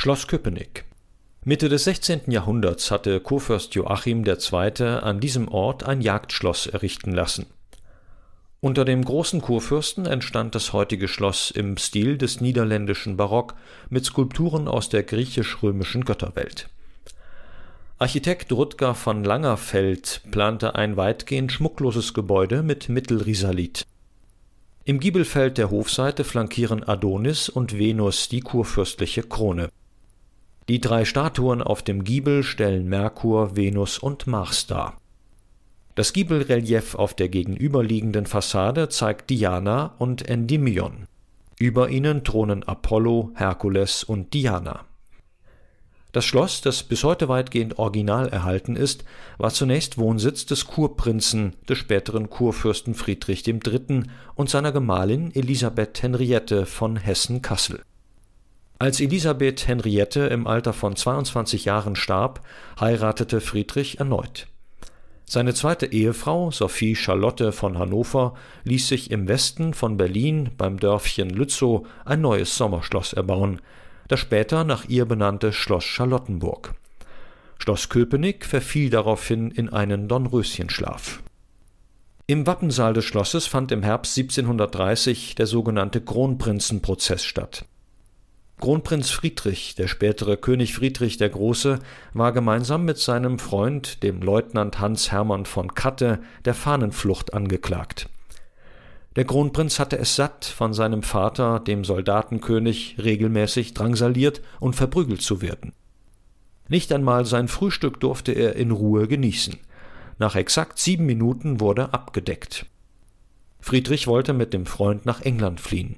Schloss Köpenick Mitte des 16. Jahrhunderts hatte Kurfürst Joachim II. an diesem Ort ein Jagdschloss errichten lassen. Unter dem großen Kurfürsten entstand das heutige Schloss im Stil des niederländischen Barock mit Skulpturen aus der griechisch-römischen Götterwelt. Architekt Rutger von Langerfeld plante ein weitgehend schmuckloses Gebäude mit Mittelrisalit. Im Giebelfeld der Hofseite flankieren Adonis und Venus die kurfürstliche Krone. Die drei Statuen auf dem Giebel stellen Merkur, Venus und Mars dar. Das Giebelrelief auf der gegenüberliegenden Fassade zeigt Diana und Endymion. Über ihnen thronen Apollo, Herkules und Diana. Das Schloss, das bis heute weitgehend original erhalten ist, war zunächst Wohnsitz des Kurprinzen, des späteren Kurfürsten Friedrich III. und seiner Gemahlin Elisabeth Henriette von Hessen-Kassel. Als Elisabeth Henriette im Alter von 22 Jahren starb, heiratete Friedrich erneut. Seine zweite Ehefrau, Sophie Charlotte von Hannover, ließ sich im Westen von Berlin beim Dörfchen Lützow ein neues Sommerschloss erbauen, das später nach ihr benannte Schloss Charlottenburg. Schloss Köpenick verfiel daraufhin in einen Dornröschenschlaf. Im Wappensaal des Schlosses fand im Herbst 1730 der sogenannte Kronprinzenprozess statt. Kronprinz Friedrich, der spätere König Friedrich der Große, war gemeinsam mit seinem Freund, dem Leutnant Hans Hermann von Katte, der Fahnenflucht angeklagt. Der Kronprinz hatte es satt, von seinem Vater, dem Soldatenkönig, regelmäßig drangsaliert und verprügelt zu werden. Nicht einmal sein Frühstück durfte er in Ruhe genießen. Nach exakt sieben Minuten wurde abgedeckt. Friedrich wollte mit dem Freund nach England fliehen.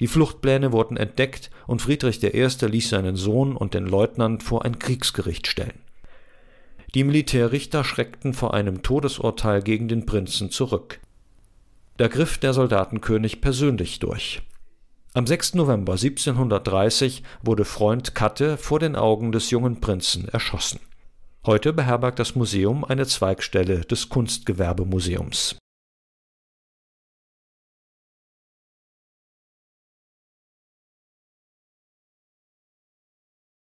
Die Fluchtpläne wurden entdeckt und Friedrich I. ließ seinen Sohn und den Leutnant vor ein Kriegsgericht stellen. Die Militärrichter schreckten vor einem Todesurteil gegen den Prinzen zurück. Da griff der Soldatenkönig persönlich durch. Am 6. November 1730 wurde Freund Katte vor den Augen des jungen Prinzen erschossen. Heute beherbergt das Museum eine Zweigstelle des Kunstgewerbemuseums